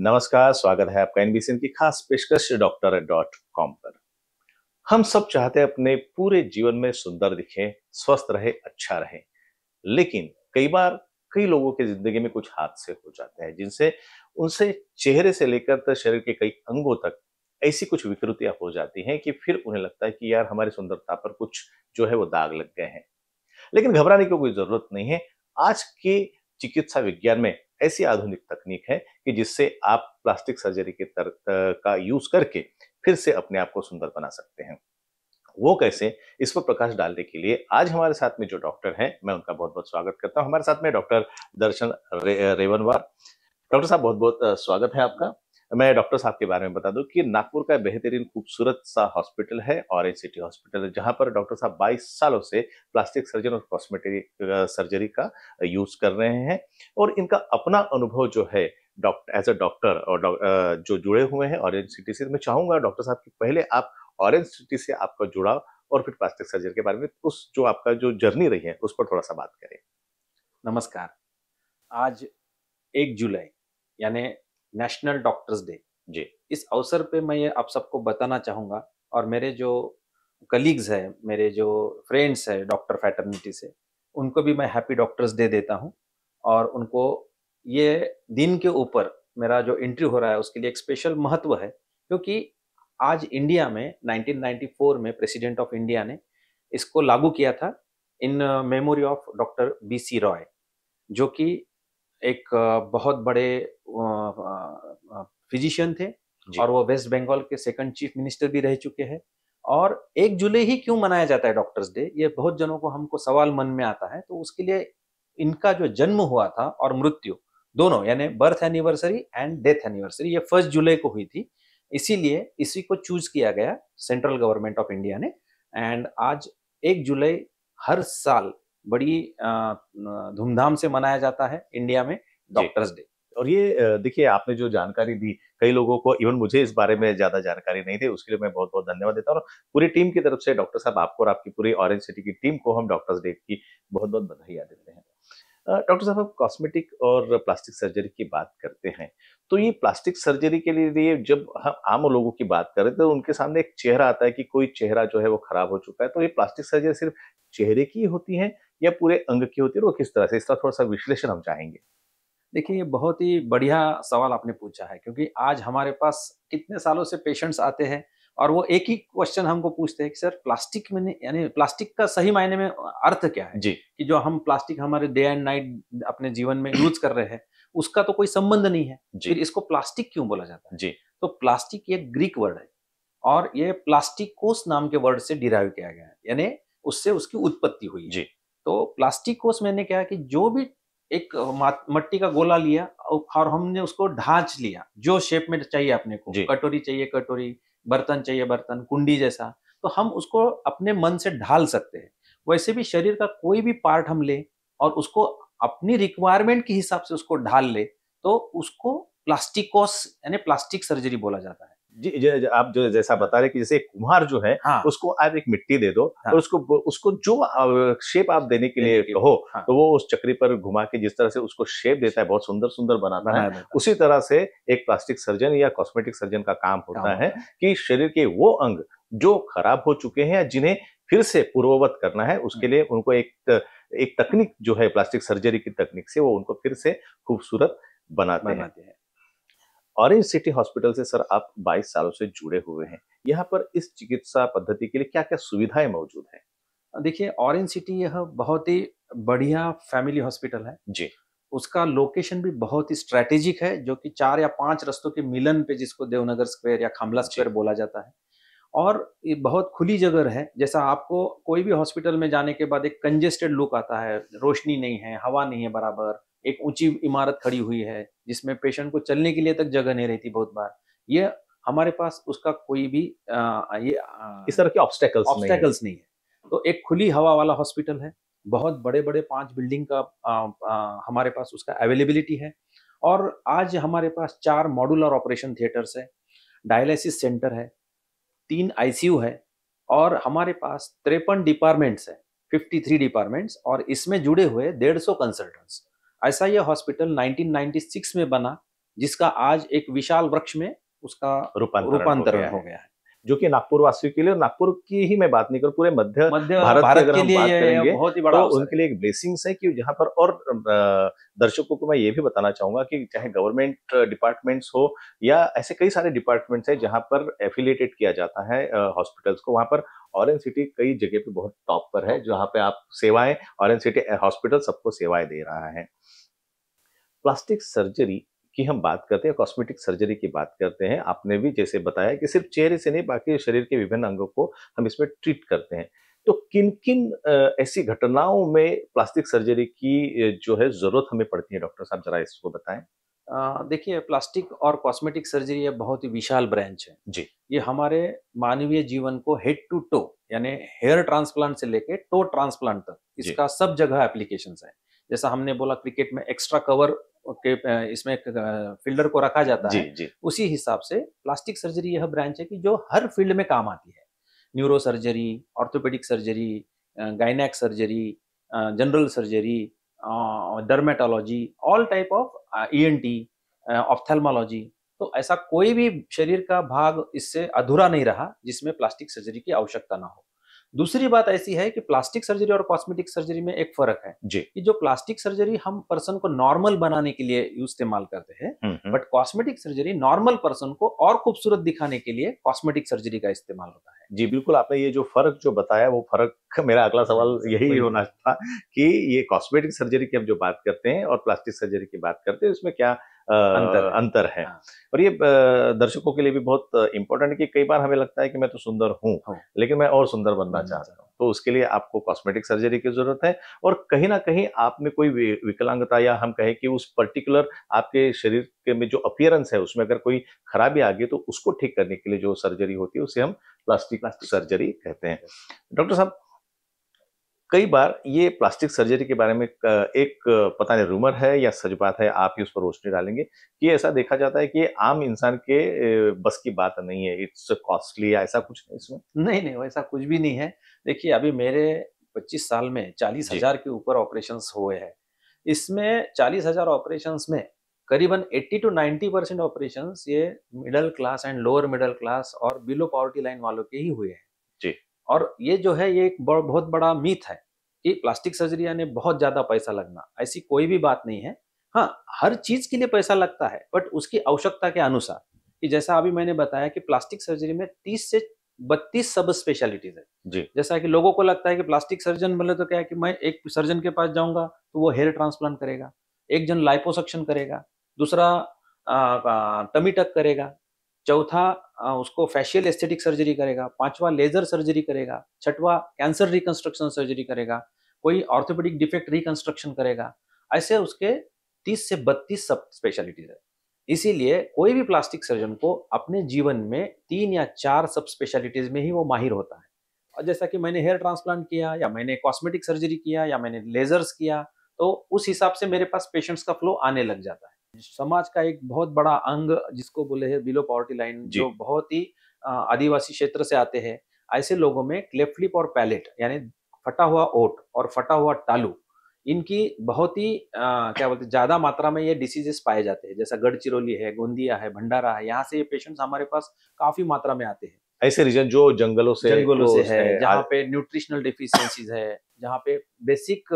नमस्कार स्वागत है आपका एनबीसी की खास पेशकश डॉक्टर डॉट कॉम पर हम सब चाहते हैं अपने पूरे जीवन में सुंदर दिखे स्वस्थ रहे अच्छा रहे लेकिन कई बार कई लोगों के जिंदगी में कुछ हादसे हो जाते हैं जिनसे उनसे चेहरे से लेकर तो शरीर के कई अंगों तक ऐसी कुछ विकृतियां हो जाती हैं कि फिर उन्हें लगता है कि यार हमारी सुंदरता पर कुछ जो है वो दाग लग गए हैं लेकिन घबराने की कोई जरूरत नहीं है आज के चिकित्सा विज्ञान में ऐसी आधुनिक तकनीक है कि जिससे आप प्लास्टिक सर्जरी के तर, का यूज करके फिर से अपने आप को सुंदर बना सकते हैं वो कैसे इस पर प्रकाश डालने के लिए आज हमारे साथ में जो डॉक्टर हैं मैं उनका बहुत बहुत स्वागत करता हूं हमारे साथ में डॉक्टर दर्शन रे, रेवनवार डॉक्टर साहब बहुत बहुत स्वागत है आपका मैं डॉक्टर साहब के बारे में बता दूं कि नागपुर का बेहतरीन खूबसूरत सा हॉस्पिटल है ऑरेंज सिटी हॉस्पिटल जहां पर डॉक्टर साहब 22 सालों से प्लास्टिक सर्जन और कॉस्मेटिक सर्जरी का यूज कर रहे हैं और इनका अपना अनुभव जो है डॉक्टर एज अ डॉक्टर और जो जुड़े हुए हैं ऑरेंज सिटी से मैं चाहूंगा डॉक्टर साहब की पहले आप ऑरेंज सिटी से आपका जुड़ाव और फिर प्लास्टिक सर्जरी के बारे में उस जो आपका जो जर्नी रही है उस पर थोड़ा सा बात करें नमस्कार आज एक जुलाई यानी नेशनल डॉक्टर्स डे जी इस अवसर पे मैं ये आप सबको बताना चाहूँगा और मेरे जो कलीग्स हैं मेरे जो फ्रेंड्स हैं डॉक्टर फैटर्निटी से उनको भी मैं हैप्पी डॉक्टर्स डे देता हूँ और उनको ये दिन के ऊपर मेरा जो एंट्री हो रहा है उसके लिए एक स्पेशल महत्व है क्योंकि आज इंडिया में 1994 में प्रेसिडेंट ऑफ इंडिया ने इसको लागू किया था in memory of doctor B C Roy जो कि एक बहुत बड़े फिजिशियन थे और वो वेस्ट बंगाल के सेकंड चीफ मिनिस्टर भी रह चुके हैं और एक जुलाई ही क्यों मनाया जाता है डॉक्टर्स डे ये बहुत जनों को हमको सवाल मन में आता है तो उसके लिए इनका जो जन्म हुआ था और मृत्यु दोनों यानी birth anniversary and death anniversary ये फर्स्ट जुलाई को हुई थी इसीलिए इसी को चूज किया गया सेंट्रल गवर्नमेंट ऑफ इंडिया ने एंड आज एक जुलाई हर साल बड़ी धूमधाम से मनाया जाता है इंडिया में डॉक्टर्स डे और ये देखिए आपने जो जानकारी दी कई लोगों को इवन मुझे इस बारे में ज्यादा जानकारी नहीं थी उसके लिए मैं बहुत बहुत धन्यवाद देता हूँ पूरी टीम की तरफ से डॉक्टर साहब आपको और आपकी पूरी ऑरेंज सिटी की टीम को हम डॉक्टर्स डे की बहुत बहुत बधाई देते हैं डॉक्टर साहब कॉस्मेटिक और प्लास्टिक सर्जरी की बात करते हैं तो ये हम्म। प्लास्टिक सर्जरी के लिए जब हम आम लोगों की बात करें तो उनके सामने एक चेहरा आता है कि कोई चेहरा जो है वो खराब हो चुका है तो ये प्लास्टिक सर्जरी सिर्फ चेहरे की होती है या पूरे अंग की होती है वो किस तरह से इसका थोड़ा सा विश्लेषण हम चाहेंगे देखिए ये बहुत ही बढ़िया सवाल आपने पूछा है क्योंकि आज हमारे पास कितने सालों से पेशेंट्स आते हैं और वो एक ही क्वेश्चन हमको पूछते हैं कि सर प्लास्टिक में यानी प्लास्टिक का सही मायने में अर्थ क्या है जी कि जो हम प्लास्टिक हमारे डे एंड नाइट अपने जीवन में यूज कर रहे हैं उसका तो कोई संबंध नहीं है फिर इसको प्लास्टिक क्यों बोला जाता है जी तो प्लास्टिक एक ग्रीक वर्ड है और ये प्लास्टिकोस नाम के वर्ड से डिराइव किया गया है यानी उससे उसकी उत्पत्ति हुई जी तो प्लास्टिकोस मैंने क्या कि जो भी एक मट्टी का गोला लिया और हमने उसको ढांच लिया जो शेप में चाहिए अपने को कटोरी चाहिए कटोरी बर्तन चाहिए बर्तन कुंडी जैसा तो हम उसको अपने मन से ढाल सकते हैं वैसे भी शरीर का कोई भी पार्ट हम ले और उसको अपनी रिक्वायरमेंट के हिसाब से उसको ढाल ले तो उसको प्लास्टिकोस यानी प्लास्टिक सर्जरी बोला जाता है जी, आप जो जैसा बता रहे कि जैसे एक कुम्हार जो है हाँ। उसको आप एक मिट्टी दे दो हाँ। और उसको उसको जो शेप आप देने के लिए कहो हाँ। तो वो उस चक्री पर घुमा के जिस तरह से उसको शेप देता है बहुत सुंदर सुंदर बनाता हाँ। है उसी तरह से एक प्लास्टिक सर्जन या कॉस्मेटिक सर्जन का काम होता है कि शरीर के वो अंग जो खराब हो चुके हैं या जिन्हें फिर से पूर्ववत करना है हाँ। उसके लिए उनको एक एक तकनीक जो है प्लास्टिक सर्जरी की तकनीक से वो उनको फिर से खूबसूरत बनाते हैं ऑरेंज सिटी हॉस्पिटल से सर आप 22 सालों से जुड़े हुए हैं यहाँ पर इस चिकित्सा पद्धति के लिए क्या क्या सुविधाएं मौजूद हैं देखिए ऑरेंज सिटी यह बहुत ही बढ़िया फैमिली हॉस्पिटल है जी उसका लोकेशन भी बहुत ही स्ट्रेटेजिक है जो कि चार या पांच रस्तों के मिलन पे जिसको देवनगर स्क्वायर या खामला स्क्वायर बोला जाता है और ये बहुत खुली जगह है जैसा आपको कोई भी हॉस्पिटल में जाने के बाद एक कंजेस्टेड लुक आता है रोशनी नहीं है हवा नहीं है बराबर एक ऊंची इमारत खड़ी हुई है जिसमें पेशेंट को चलने के लिए तक जगह नहीं रहती बहुत बार ये हमारे पास उसका कोई भी आ, ये आ, इस तरह के ऑब्स्टेकल्स ऑब्स्टेकल्स नहीं, है तो एक खुली हवा वाला हॉस्पिटल है बहुत बड़े बड़े पांच बिल्डिंग का आ, आ, हमारे पास उसका अवेलेबिलिटी है और आज हमारे पास चार मॉडुलर ऑपरेशन थिएटर्स है डायलिसिस सेंटर है तीन आईसीयू है और हमारे पास तिरपन डिपार्टमेंट्स है 53 डिपार्टमेंट्स और इसमें जुड़े हुए 150 कंसल्टेंट्स ऐसा यह हॉस्पिटल 1996 में बना जिसका आज एक विशाल वृक्ष में उसका रूपांतरण हो, हो गया है जो कि नागपुर वासियों के लिए नागपुर की ही मैं बात नहीं करूँ पूरे मध्य मध्य भारत, भारत के लिए बात करेंगे बहुत ही बड़ा तो उनके लिए एक ब्लेसिंग्स है कि यहाँ पर और दर्शकों को मैं ये भी बताना चाहूंगा कि चाहे गवर्नमेंट डिपार्टमेंट्स हो या ऐसे कई सारे डिपार्टमेंट्स हैं जहाँ पर एफिलेटेड किया जाता है हॉस्पिटल्स को वहाँ पर ऑरेंज सिटी कई जगह पे बहुत टॉप पर है जहाँ पे आप सेवाएं ऑरेंज सिटी हॉस्पिटल सबको सेवाएं दे रहा है प्लास्टिक सर्जरी की हम बात करते हैं कॉस्मेटिक सर्जरी की बात करते हैं आपने भी जैसे बताया कि सिर्फ चेहरे से नहीं बाकी शरीर के विभिन्न अंगों को हम इसमें ट्रीट करते हैं तो किन किन ऐसी घटनाओं में प्लास्टिक सर्जरी की जो है जरूरत हमें पड़ती है डॉक्टर साहब जरा इसको बताएं देखिए प्लास्टिक और कॉस्मेटिक सर्जरी ये बहुत ही विशाल ब्रांच है जी ये हमारे मानवीय जीवन को हेड टू टो यानी हेयर ट्रांसप्लांट से लेके टो ट्रांसप्लांट तक इसका सब जगह एप्लीकेशन है जैसा हमने बोला क्रिकेट में एक्स्ट्रा कवर के इसमें फील्डर को रखा जाता जी, है जी. उसी हिसाब से प्लास्टिक सर्जरी यह ब्रांच है कि जो हर फील्ड में काम आती है neuro surgery orthopaedic surgery gynaec surgery general surgery dermatology all type of E N T ophthalmology तो ऐसा कोई भी शरीर का भाग इससे अधूरा नहीं रहा जिसमें प्लास्टिक सर्जरी की आवश्यकता ना हो दूसरी बात ऐसी है कि प्लास्टिक सर्जरी और कॉस्मेटिक सर्जरी में एक फर्क है जी कि जो प्लास्टिक सर्जरी हम पर्सन को नॉर्मल बनाने के लिए इस्तेमाल करते हैं हम्म, हम्म। But cosmetic surgery normal person को और खूबसूरत दिखाने के लिए कॉस्मेटिक सर्जरी का इस्तेमाल होता है जी बिल्कुल आपने ये जो फर्क जो बताया वो फर्क मेरा अगला सवाल यही होना था कि ये कॉस्मेटिक सर्जरी की हम जो बात करते हैं और प्लास्टिक सर्जरी की बात करते हैं उसमें क्या अंतर, अंतर है हाँ। और ये दर्शकों के लिए भी बहुत इंपॉर्टेंट है कि कई बार हमें लगता है कि मैं तो सुंदर हूँ लेकिन मैं और सुंदर बनना हम्म। चाहता हूँ तो उसके लिए आपको कॉस्मेटिक सर्जरी की जरूरत है और कहीं ना कहीं आप में कोई विकलांगता या हम कहें कि उस पर्टिकुलर आपके शरीर के में जो अपियरेंस है उसमें अगर कोई खराबी आ गई तो उसको ठीक करने के लिए जो सर्जरी होती है उसे हम प्लास्टिक, प्लास्टिक सर्जरी कहते हैं डॉक्टर साहब कई बार ये प्लास्टिक सर्जरी के बारे में एक पता नहीं रूमर है या सच बात है आप ही उस पर रोशनी डालेंगे कि ऐसा देखा जाता है कि आम इंसान के बस की बात नहीं है इट्स कॉस्टली या ऐसा कुछ है इसमें नहीं नहीं वैसा कुछ भी नहीं है देखिए अभी मेरे पच्चीस साल में चालीस हजार के ऊपर ऑपरेशन हुए हैं इसमें चालीस हजार ऑपरेशन में करीबन eighty to ninety percent operation ये middle class and lower middle class और बिलो पॉवर्टी लाइन वालों के ही हुए हैं जी और ये जो है ये एक बहुत बड़ा मीथ है कि प्लास्टिक सर्जरी यानी बहुत ज़्यादा पैसा लगना ऐसी कोई भी बात नहीं है हाँ हर चीज़ के लिए पैसा लगता है बट उसकी आवश्यकता के अनुसार कि जैसा अभी मैंने बताया कि प्लास्टिक सर्जरी में तीस से बत्तीस सब स्पेशलिटीज है जी जैसा कि लोगों को लगता है कि प्लास्टिक सर्जन बोले मतलब तो क्या है कि मैं एक सर्जन के पास जाऊंगा तो वो हेयर ट्रांसप्लांट करेगा एक जन लाइपोसक्शन करेगा दूसरा टमीटक करेगा चौथा उसको फेशियल एस्थेटिक सर्जरी करेगा पांचवा लेजर सर्जरी करेगा छठवा कैंसर रिकंस्ट्रक्शन सर्जरी करेगा कोई ऑर्थोपेडिक डिफेक्ट रिकंस्ट्रक्शन करेगा ऐसे उसके 30 से 32 सब स्पेशलिटीज है इसीलिए कोई भी प्लास्टिक सर्जन को अपने जीवन में तीन या चार सब स्पेशलिटीज में ही वो माहिर होता है और जैसा कि मैंने हेयर ट्रांसप्लांट किया या मैंने कॉस्मेटिक सर्जरी किया या मैंने लेजर्स किया तो उस हिसाब से मेरे पास पेशेंट्स का फ्लो आने लग जाता है समाज का एक बहुत बड़ा अंग जिसको बोले है बिलो पॉवर्टी लाइन जो बहुत ही आदिवासी क्षेत्र से आते हैं ऐसे लोगों में क्लेफ्लिप और पैलेट यानी फटा हुआ ओट और फटा हुआ टालू इनकी बहुत ही क्या बोलते ज्यादा मात्रा में ये डिसीजेस पाए जाते हैं जैसा गढ़चिरौली है गोंदिया है भंडारा है यहाँ से ये पेशेंट्स हमारे पास काफी मात्रा में आते हैं ऐसे रीजन जो जंगलों से जंगलों से है जहाँ पे न्यूट्रिशनल डिफिशियंसीज है जहाँ पे बेसिक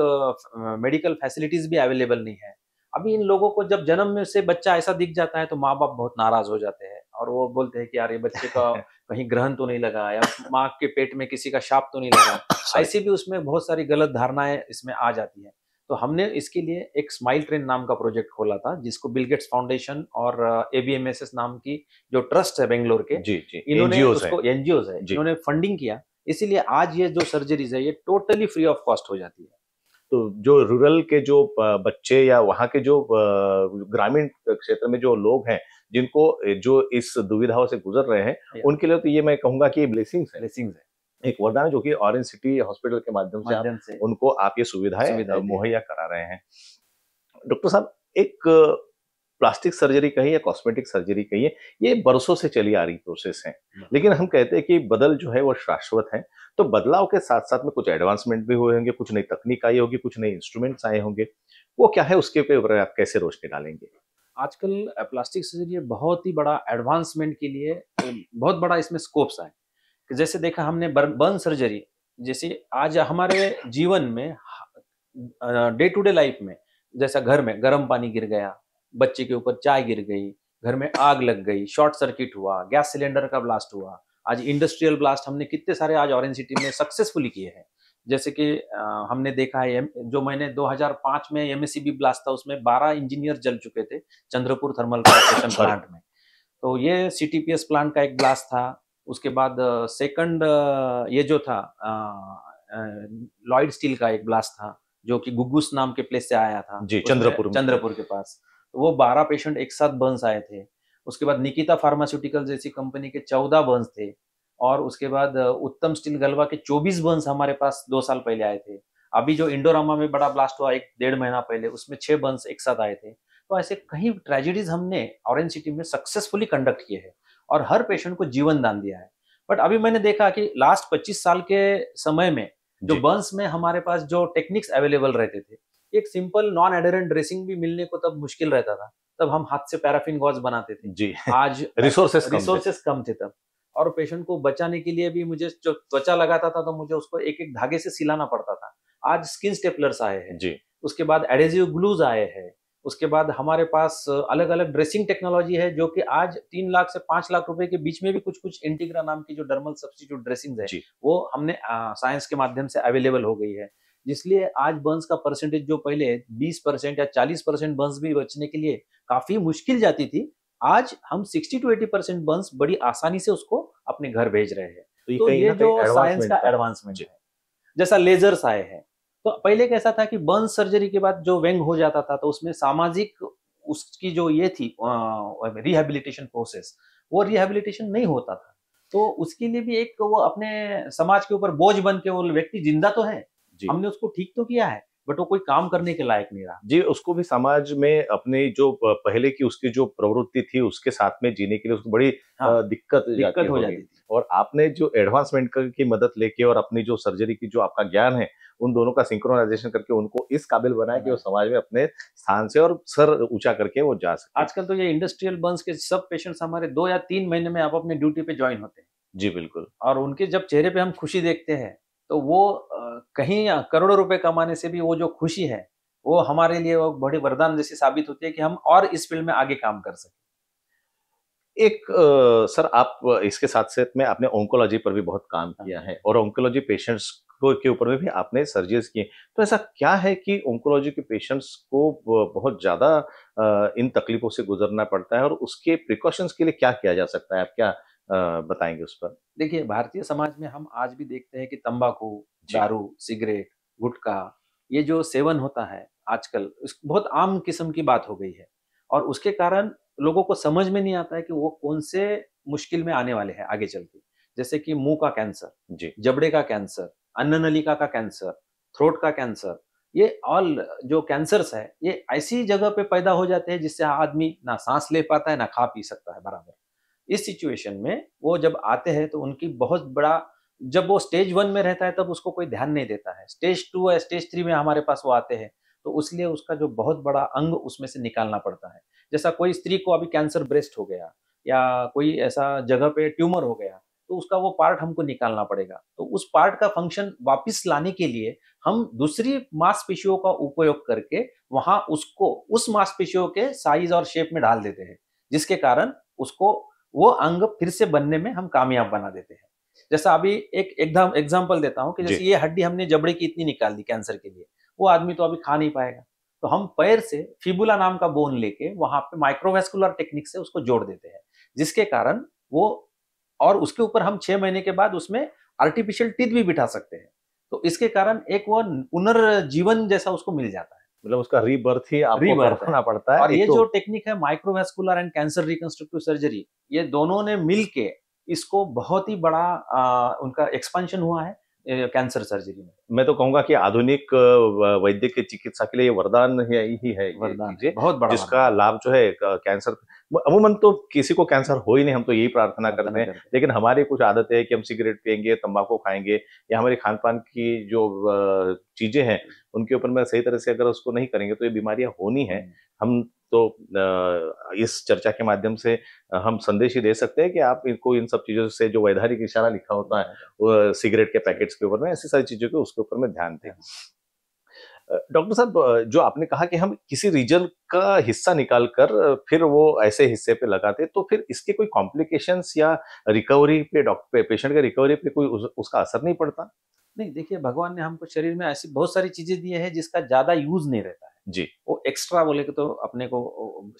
मेडिकल फैसिलिटीज भी अवेलेबल नहीं है अभी इन लोगों को जब जन्म में से बच्चा ऐसा दिख जाता है तो माँ बाप बहुत नाराज हो जाते हैं और वो बोलते हैं कि यार ये बच्चे का कहीं ग्रहण तो नहीं लगा या माँ के पेट में किसी का शाप तो नहीं लगा ऐसी भी उसमें बहुत सारी गलत धारणाएं इसमें आ जाती हैं तो हमने इसके लिए एक स्माइल ट्रेन नाम का प्रोजेक्ट खोला था जिसको बिलगेट्स फाउंडेशन और एबीएमएसएस नाम की जो ट्रस्ट है बेंगलोर के जी, जी, इन्होंने उसको एनजीओ है इन्होंने फंडिंग किया इसीलिए आज ये जो सर्जरीज है ये टोटली फ्री ऑफ कॉस्ट हो जाती है तो जो रूरल के जो बच्चे या वहाँ के जो ग्रामीण क्षेत्र में जो लोग हैं जिनको जो इस दुविधाओं से गुजर रहे हैं उनके लिए तो ये मैं कहूंगा कि ब्लेसिंग्स है ब्लेसिंग्स है एक वरदान जो कि ऑरेंज सिटी हॉस्पिटल के माध्यम से से उनको आप ये सुविधाएं सुविधा मुहैया करा रहे हैं डॉक्टर साहब एक प्लास्टिक सर्जरी कहिए या कॉस्मेटिक सर्जरी कहिए ये बरसों से चली आ रही प्रोसेस है हाँ। लेकिन हम कहते हैं कि बदल जो है वो शाश्वत है तो बदलाव के साथ साथ में कुछ एडवांसमेंट भी हुए होंगे कुछ नई तकनीक आई होगी कुछ नए इंस्ट्रूमेंट्स आए होंगे वो क्या है उसके ऊपर आप कैसे रोशनी डालेंगे आजकल प्लास्टिक सर्जरी बहुत ही बड़ा एडवांसमेंट के लिए बहुत बड़ा इसमें स्कोप्स आए जैसे देखा हमने बर्न सर्जरी जैसे आज हमारे जीवन में डे टू डे लाइफ में जैसा घर में गर्म पानी गिर गया बच्चे के ऊपर चाय गिर गई घर में आग लग गई शॉर्ट सर्किट हुआ गैस सिलेंडर का ब्लास्ट हुआ आज इंडस्ट्रियल ब्लास्ट हमने कितने सारे आज ऑरेंज सिटी में सक्सेसफुली किए हैं जैसे कि हमने देखा है जो मैंने 2005 में एम ब्लास्ट था उसमें 12 इंजीनियर जल चुके थे चंद्रपुर थर्मल स्टेशन प्लांट में तो ये सी प्लांट का एक ब्लास्ट था उसके बाद सेकंड ये जो था लॉयड स्टील का एक ब्लास्ट था जो कि गुगुस नाम के प्लेस से आया था जी चंद्रपुर चंद्रपुर के पास वो बारह पेशेंट एक साथ बर्न्स आए थे उसके बाद निकिता फार्मास्यूटिकल जैसी कंपनी के चौदह बर्न्स थे और उसके बाद उत्तम स्टील गलवा के चौबीस बर्न्स हमारे पास दो साल पहले आए थे अभी जो इंडोरामा में बड़ा ब्लास्ट हुआ एक डेढ़ महीना पहले उसमें छह बर्न्स एक साथ आए थे तो ऐसे कई ट्रेजिडीज हमने ऑरेंज सिटी में सक्सेसफुली कंडक्ट किए हैं और हर पेशेंट को जीवन दान दिया है बट अभी मैंने देखा कि लास्ट 25 साल के समय में जो बर्न्स में हमारे पास जो टेक्निक्स अवेलेबल रहते थे एक सिंपल नॉन एडरेंट ड्रेसिंग भी मिलने को तब मुश्किल रहता था तब हम हाथ से पैराफिन गॉज बनाते थे जी आज रिसोर्सेस रिसोर्सेस कम थे तब और पेशेंट को बचाने के लिए भी मुझे जो त्वचा लगाता था तो मुझे उसको एक एक धागे से सिलाना पड़ता था आज स्किन स्टेपलर्स आए हैं जी उसके बाद एडेजिव ग्लूज आए हैं उसके बाद हमारे पास अलग अलग ड्रेसिंग टेक्नोलॉजी है जो कि आज तीन लाख से पांच लाख रुपए के बीच में भी कुछ कुछ इंटीग्रा नाम की जो डर्मल सब्सिट्यूट ड्रेसिंग है वो हमने साइंस के माध्यम से अवेलेबल हो गई है इसलिए आज बंस का परसेंटेज जो पहले 20 परसेंट या 40 परसेंट बंस भी बचने के लिए काफी मुश्किल जाती थी आज हम 60 टू 80 परसेंट बंस बड़ी आसानी से उसको अपने घर भेज रहे हैं तो ये, तो ये जो साइंस का एडवांसमेंट है जैसा लेजर्स आए हैं तो पहले कैसा था कि बंस सर्जरी के बाद जो व्यंग हो जाता था तो उसमें सामाजिक उसकी जो ये थी रिहेबिलिटेशन प्रोसेस वो रिहेबिलिटेशन नहीं होता था तो उसके लिए भी एक वो अपने समाज के ऊपर बोझ बन के वो व्यक्ति जिंदा तो है हमने उसको ठीक तो किया है बट वो कोई काम करने के लायक नहीं रहा जी उसको भी समाज में अपने जो पहले की उसकी जो प्रवृत्ति थी उसके साथ में जीने के लिए उसको बड़ी हाँ, दिक्कत दिक्कत हो जाती थी और आपने जो एडवांसमेंट की मदद लेके और अपनी जो सर्जरी की जो आपका ज्ञान है उन दोनों का सिंक्रोनाइजेशन करके उनको इस काबिल बनाया कि वो हाँ। समाज में अपने स्थान से और सर ऊंचा करके वो जा सके आजकल तो ये इंडस्ट्रियल बंस के सब पेशेंट्स हमारे दो या तीन महीने में आप अपने ड्यूटी पे ज्वाइन होते हैं जी बिल्कुल और उनके जब चेहरे पे हम खुशी देखते हैं तो वो कहीं करोड़ों रुपए कमाने से भी वो जो खुशी है वो हमारे लिए वो बड़ी वरदान जैसी साबित होती है कि हम और इस फील्ड में आगे काम कर सकें एक आ, सर आप इसके साथ साथ में आपने ओंकोलॉजी पर भी बहुत काम हाँ। किया है और ओंकोलॉजी पेशेंट्स को के ऊपर में भी आपने सर्जरीज किए तो ऐसा क्या है कि ओंकोलॉजी के पेशेंट्स को बहुत ज़्यादा इन तकलीफों से गुजरना पड़ता है और उसके प्रिकॉशंस के लिए क्या किया जा सकता है आप क्या बताएंगे उस पर देखिए भारतीय समाज में हम आज भी देखते हैं कि तंबाकू दारू सिगरेट गुटखा ये जो सेवन होता है आजकल बहुत आम किस्म की बात हो गई है और उसके कारण लोगों को समझ में नहीं आता है कि वो कौन से मुश्किल में आने वाले हैं आगे चल के जैसे कि मुंह का कैंसर जी जबड़े का कैंसर अन्न नलिका का कैंसर थ्रोट का कैंसर ये ऑल जो कैंसर्स है ये ऐसी जगह पे पैदा हो जाते हैं जिससे आदमी ना सांस ले पाता है ना खा पी सकता है बराबर इस सिचुएशन में वो जब आते हैं तो उनकी बहुत बड़ा जब वो स्टेज वन में रहता है तब उसको कोई ध्यान नहीं देता है स्टेज टू या स्टेज थ्री में हमारे पास वो आते हैं तो उसलिए उसका जो बहुत बड़ा अंग उसमें से निकालना पड़ता है जैसा कोई स्त्री को अभी कैंसर ब्रेस्ट हो गया या कोई ऐसा जगह पे ट्यूमर हो गया तो उसका वो पार्ट हमको निकालना पड़ेगा तो उस पार्ट का फंक्शन वापस लाने के लिए हम दूसरी मांसपेशियों का उपयोग करके वहां उसको उस मांसपेशियों के साइज और शेप में डाल देते हैं जिसके कारण उसको वो अंग फिर से बनने में हम कामयाब बना देते हैं जैसा अभी एक एकदम एग्जाम्पल देता हूँ कि जैसे ये हड्डी हमने जबड़े की इतनी निकाल दी कैंसर के लिए वो आदमी तो अभी खा नहीं पाएगा तो हम पैर से फिबुला नाम का बोन लेके वहां पे माइक्रोवेस्कुलर टेक्निक से उसको जोड़ देते हैं जिसके कारण वो और उसके ऊपर हम छह महीने के बाद उसमें आर्टिफिशियल टीथ भी बिठा सकते हैं तो इसके कारण एक वो पुनर्जीवन जैसा उसको मिल जाता है मतलब उसका रीबर्थ ही आपको रीबर्थ करना पड़ता है और ये तो, जो टेक्निक है microvascular and cancer reconstructive surgery ये दोनों ने मिल के इसको बहुत ही बड़ा आ, उनका एक्सपेंशन हुआ है कैंसर सर्जरी में मैं तो कहूंगा कि आधुनिक वैद्यकीय चिकित्सा के लिए वरदान है, ही है वरदान बहुत बड़ा जिसका लाभ जो है कैंसर अमूमन तो किसी को कैंसर हो ही नहीं हम तो यही प्रार्थना करते हैं लेकिन हमारी कुछ आदत है कि हम सिगरेट पियेंगे तंबाकू खाएंगे या हमारे खान पान की जो चीजें हैं उनके ऊपर मैं सही तरह से अगर उसको नहीं करेंगे तो ये बीमारियां होनी है हम्म। हम तो इस चर्चा के माध्यम से हम संदेश ही दे सकते हैं कि आप इनको इन सब चीज़ों से जो वैधानिक इशारा लिखा होता है सिगरेट के पैकेट्स के ऊपर में ऐसी सारी चीज़ों के उसके ऊपर में ध्यान दें डॉक्टर साहब जो आपने कहा कि हम किसी रीजन का हिस्सा निकाल कर फिर वो ऐसे हिस्से पे लगाते तो फिर इसके कोई कॉम्प्लिकेशंस या रिकवरी पे डॉक्टर पे, पेशेंट के रिकवरी पे कोई उस, उसका असर नहीं पड़ता नहीं देखिए भगवान ने हमको शरीर में ऐसी बहुत सारी चीज़ें दी हैं जिसका ज़्यादा यूज़ नहीं रहता है जी वो एक्स्ट्रा बोले तो अपने को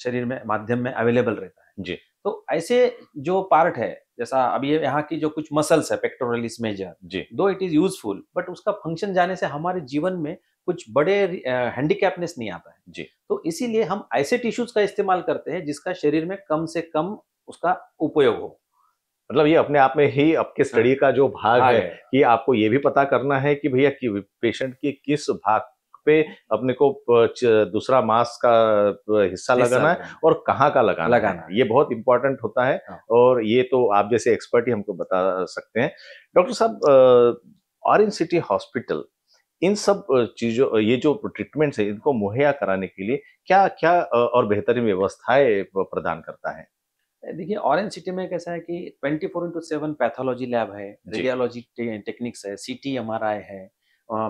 शरीर में माध्यम में अवेलेबल रहता है जी तो ऐसे जो पार्ट है जैसा अभी यहाँ की जो कुछ मसल्स है पेक्टोरलिस मेजर जी though it is useful but उसका फंक्शन जाने से हमारे जीवन में कुछ बड़े हैंडीकैपनेस नहीं आता है जी तो इसीलिए हम ऐसे टिश्यूज का इस्तेमाल करते हैं जिसका शरीर में कम से कम उसका उपयोग हो मतलब ये अपने आप में ही आपके स्टडी हाँ। का जो भाग है कि आपको ये भी पता करना है कि भैया कि पेशेंट के किस भाग पे अपने को दूसरा मास का हिस्सा लगाना है और कहाँ का लगाना लगाना है। ये बहुत इंपॉर्टेंट होता है हाँ। और ये तो आप जैसे एक्सपर्ट ही हमको बता सकते हैं डॉक्टर साहब ऑरेंज सिटी हॉस्पिटल इन सब चीजों ये जो ट्रीटमेंट्स है इनको मुहैया कराने के लिए क्या क्या और बेहतरीन व्यवस्थाएं प्रदान करता है देखिए ऑरेंज सिटी में कैसा है कि 24 four into seven pathology lab है रेडियोलॉजी टेक्निक्स है सीटी एमआरआई है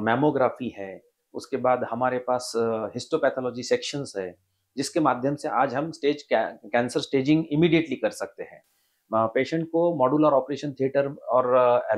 मेमोग्राफी है उसके बाद हमारे पास हिस्टोपैथोलॉजी सेक्शंस है जिसके माध्यम से आज हम स्टेज कैंसर स्टेजिंग इमीडिएटली कर सकते हैं पेशेंट को मॉडुलर ऑपरेशन थिएटर और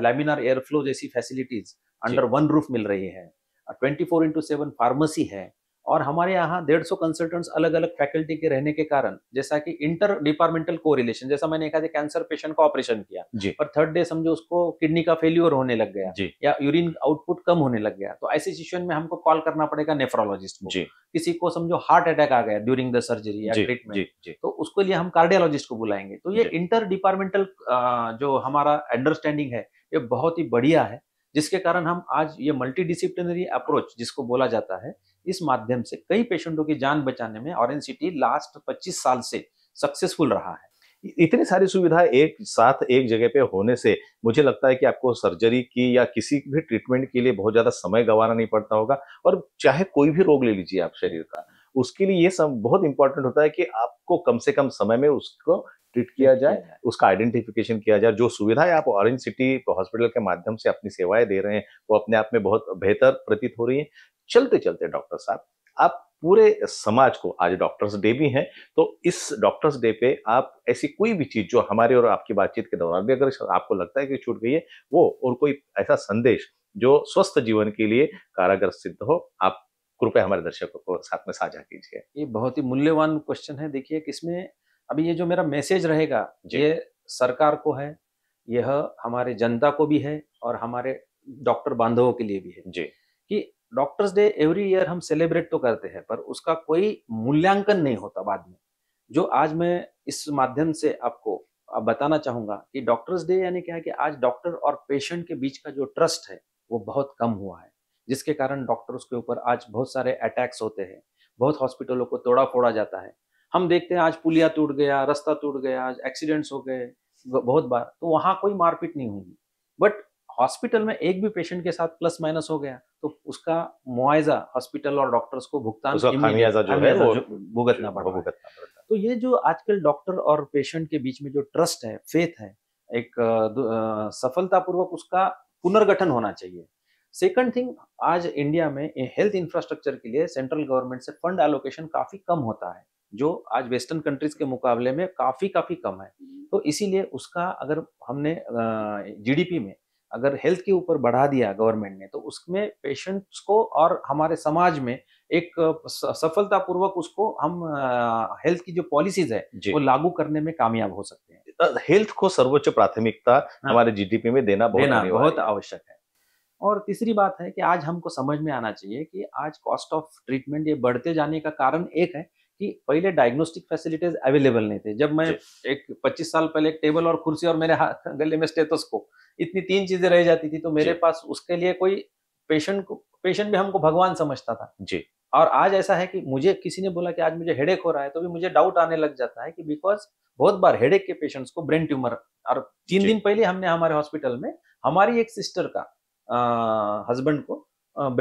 लेमिनार एयरफ्लो जैसी फैसिलिटीज अंडर वन रूफ मिल रही है twenty four into seven pharmacy है और हमारे यहाँ डेढ़ सौ कंसल्टेंट्स अलग अलग फैकल्टी के रहने के कारण जैसा कि इंटर डिपार्टमेंटल रिलेशन जैसा मैंने कहा कैंसर पेशेंट का ऑपरेशन किया पर थर्ड डे समझो उसको किडनी का फेल्यूर होने लग गया या यूरिन आउटपुट कम होने लग गया तो ऐसी सिचुएशन में हमको कॉल करना पड़ेगा नेफ्रोलॉजिस्ट को किसी को समझो हार्ट अटैक आ गया ड्यूरिंग द सर्जरी या ट्रीटमेंट तो उसके लिए हम कार्डियोलॉजिस्ट को बुलाएंगे तो ये इंटर डिपार्टमेंटल जो हमारा अंडरस्टैंडिंग है ये बहुत ही बढ़िया है जिसके कारण हम आज ये मल्टी अप्रोच जिसको बोला जाता है इस माध्यम से कई पेशेंटों की जान बचाने में ऑरेंज सिटी लास्ट 25 साल से सक्सेसफुल रहा है इतनी सारी सुविधा एक साथ एक जगह पे होने से मुझे लगता है कि आपको सर्जरी की या किसी भी ट्रीटमेंट के लिए बहुत ज़्यादा समय गंवाना नहीं पड़ता होगा और चाहे कोई भी रोग ले लीजिए आप शरीर का उसके लिए ये सब बहुत इंपॉर्टेंट होता है कि आपको कम से कम समय में उसको ट्रीट किया जाए उसका आइडेंटिफिकेशन किया जाए जो सुविधाएं आप ऑरेंज सिटी हॉस्पिटल के माध्यम से अपनी सेवाएं दे रहे हैं वो अपने आप में बहुत बेहतर प्रतीत हो रही है चलते चलते डॉक्टर साहब आप पूरे समाज को आज डॉक्टर्स डे भी है तो इस डॉक्टर्स डे पे आप ऐसी कोई भी चीज जो हमारे और आपकी बातचीत के दौरान भी अगर आपको लगता है कि छूट गई है वो और कोई ऐसा संदेश जो स्वस्थ जीवन के लिए कारागर सिद्ध हो आप कृपया हमारे दर्शकों को साथ में साझा कीजिए ये बहुत ही मूल्यवान क्वेश्चन है देखिए कि इसमें अभी ये जो मेरा मैसेज रहेगा ये सरकार को है यह हमारे जनता को भी है और हमारे डॉक्टर बांधवों के लिए भी है जी कि डॉक्टर्स डे एवरी ईयर हम सेलिब्रेट तो करते हैं पर उसका कोई मूल्यांकन नहीं होता बाद में जो आज मैं इस माध्यम से आपको बताना चाहूंगा कि डॉक्टर्स डे यानी क्या है कि आज डॉक्टर और पेशेंट के बीच का जो ट्रस्ट है वो बहुत कम हुआ है जिसके कारण डॉक्टर्स के ऊपर आज बहुत सारे अटैक्स होते हैं बहुत हॉस्पिटलों को तोड़ा फोड़ा जाता है हम देखते हैं आज पुलिया टूट गया रास्ता टूट गया आज एक्सीडेंट्स हो गए बहुत बार तो वहाँ कोई मारपीट नहीं होगी बट हॉस्पिटल में एक भी पेशेंट के साथ प्लस माइनस हो गया तो उसका मुआवजा हॉस्पिटल और डॉक्टर्स को भुगतान जो है भुगतना पड़ता है तो ये जो आजकल डॉक्टर और पेशेंट के बीच में जो ट्रस्ट है फेथ है एक सफलतापूर्वक उसका पुनर्गठन होना चाहिए सेकंड थिंग आज इंडिया में हेल्थ इंफ्रास्ट्रक्चर के लिए सेंट्रल गवर्नमेंट से फंड एलोकेशन काफी कम होता है जो आज वेस्टर्न कंट्रीज के मुकाबले में काफी काफी कम है तो इसीलिए उसका अगर हमने जीडीपी में अगर हेल्थ के ऊपर बढ़ा दिया गवर्नमेंट ने तो उसमें पेशेंट्स को और हमारे समाज में एक सफलतापूर्वक उसको हम हेल्थ की जो पॉलिसीज है वो लागू करने में कामयाब हो सकते हैं हेल्थ को सर्वोच्च प्राथमिकता हाँ। हमारे जीडीपी में देना बहुत देना बहुत आवश्यक है और तीसरी बात है कि आज हमको समझ में आना चाहिए कि आज कॉस्ट ऑफ ट्रीटमेंट ये बढ़ते जाने का कारण एक है कि पहले डायग्नोस्टिक फैसिलिटीज अवेलेबल नहीं थे जब मैं एक 25 साल पहले एक टेबल और कुर्सी और मेरे हाथ गले में स्टेथोस्कोप इतनी तीन चीजें रह जाती थी तो मेरे पास उसके लिए कोई पेशेंट को पेशेंट भी हमको भगवान समझता था जी और आज ऐसा है कि मुझे किसी ने बोला कि आज मुझे हेडेक हो रहा है तो भी मुझे डाउट आने लग जाता है कि बिकॉज बहुत बार हेडेक के पेशेंट्स को ब्रेन ट्यूमर और तीन दिन पहले हमने हमारे हॉस्पिटल में हमारी एक सिस्टर का हस्बैंड को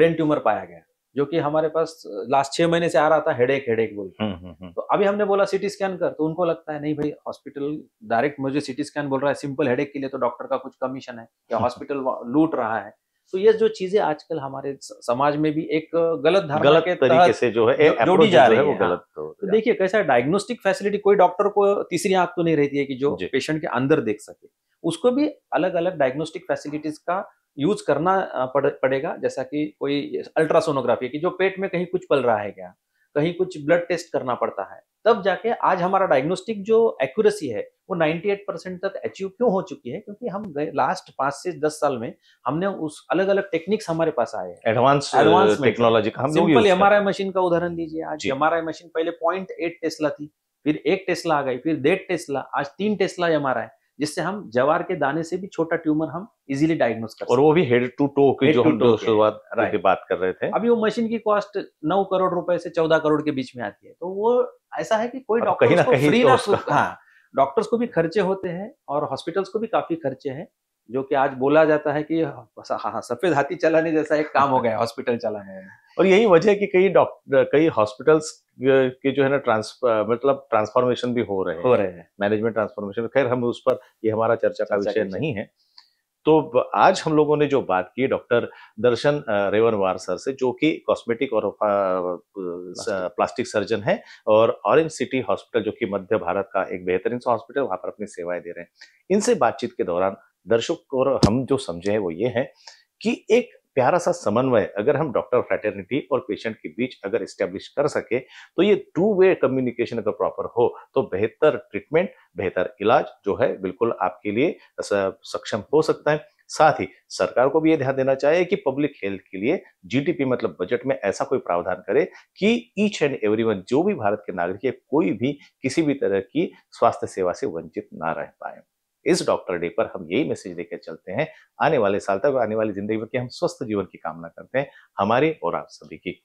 ब्रेन ट्यूमर पाया गया जो कि हमारे पास लास्ट छह महीने से आ रहा था हेडेक हेडेक बोल हम्म, हम्म, हम्म। तो अभी हमने बोला सिटी स्कैन कर तो उनको लगता है नहीं भाई हॉस्पिटल डायरेक्ट मुझे सिटी स्कैन बोल रहा है सिंपल हेडेक के लिए तो डॉक्टर का कुछ कमीशन है या हॉस्पिटल लूट रहा है तो ये जो चीजें आजकल हमारे समाज में भी एक गलत धारणा के तरीके से जो है जोड़ी जा रही है वो गलत तो, तो देखिए कैसा डायग्नोस्टिक फैसिलिटी कोई डॉक्टर को तीसरी आंख तो नहीं रहती है कि जो पेशेंट के अंदर देख सके उसको भी अलग अलग डायग्नोस्टिक फैसिलिटीज का यूज करना पड़, पड़ेगा जैसा कि कोई अल्ट्रासोनोग्राफी की जो पेट में कहीं कुछ पल रहा है क्या कहीं कुछ ब्लड टेस्ट करना पड़ता है तब जाके आज हमारा डायग्नोस्टिक जो एक्यूरेसी है वो 98 परसेंट तक अचीव क्यों हो चुकी है क्योंकि हम गए लास्ट पांच से दस साल में हमने उस अलग अलग टेक्निक्स हमारे पास आए एडवांस एडवांस टेक्नोलॉजी हम सिंपल एम आर मशीन का उदाहरण लीजिए आज एम आर मशीन पहले पॉइंट एट टेस्ला थी फिर एक टेस्ला आ गई फिर डेढ़ टेस्ला आज तीन टेस्ला एम आर आई जिससे हम जवार के दाने से भी छोटा ट्यूमर हम इजीली डायग्नोस कर और वो भी हेड टू टो की जो हम शुरुआत की बात कर रहे थे अभी वो मशीन की कॉस्ट नौ करोड़ रुपए से चौदह करोड़ के बीच में आती है तो वो ऐसा है कि कोई डॉक्टर डॉक्टर्स तो हाँ, को भी खर्चे होते हैं और हॉस्पिटल्स को भी काफी खर्चे हैं जो कि आज बोला जाता है कि हाँ, हाँ, सफेद हाथी चलाने जैसा एक काम हो गया हॉस्पिटल चलाने और यही वजह है कि कई डॉक्टर कई हॉस्पिटल्स के जो है ना ट्रांस मतलब ट्रांसफॉर्मेशन भी हो रहे हैं हो रहे हैं मैनेजमेंट ट्रांसफॉर्मेशन खैर हम उस पर ये हमारा चर्चा का विषय नहीं है तो आज हम लोगों ने जो बात की डॉक्टर दर्शन रेवनवार सर से जो कि कॉस्मेटिक और प्लास्टिक, प्लास्टिक सर्जन है और ऑरेंज सिटी हॉस्पिटल जो कि मध्य भारत का एक बेहतरीन सा हॉस्पिटल वहां पर अपनी सेवाएं दे रहे हैं इनसे बातचीत के दौरान दर्शक और हम जो समझे हैं वो ये है कि एक प्यारा सा समन्वय अगर हम डॉक्टर फ्रेटर्निटी और पेशेंट के बीच अगर इस्टेब्लिश कर सके तो ये टू वे कम्युनिकेशन अगर प्रॉपर हो तो बेहतर ट्रीटमेंट बेहतर इलाज जो है बिल्कुल आपके लिए सक्षम हो सकता है साथ ही सरकार को भी ये ध्यान देना चाहिए कि पब्लिक हेल्थ के लिए जीडीपी मतलब बजट में ऐसा कोई प्रावधान करे कि ईच एंड एवरीवन जो भी भारत के नागरिक है कोई भी किसी भी तरह की स्वास्थ्य सेवा से वंचित ना रह पाए इस डॉक्टर डे पर हम यही मैसेज लेकर चलते हैं आने वाले साल तक आने वाली जिंदगी में हम स्वस्थ जीवन की कामना करते हैं हमारे और आप सभी की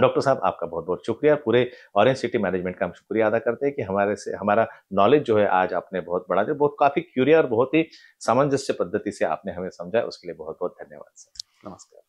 डॉक्टर साहब आपका बहुत बहुत शुक्रिया पूरे ऑरेंज सिटी मैनेजमेंट का हम शुक्रिया अदा करते हैं कि हमारे से हमारा नॉलेज जो है आज आपने बहुत बढ़ा दिया बहुत काफ़ी क्यूरिया और बहुत ही सामंजस्य पद्धति से आपने हमें समझा उसके लिए बहुत बहुत धन्यवाद सर नमस्कार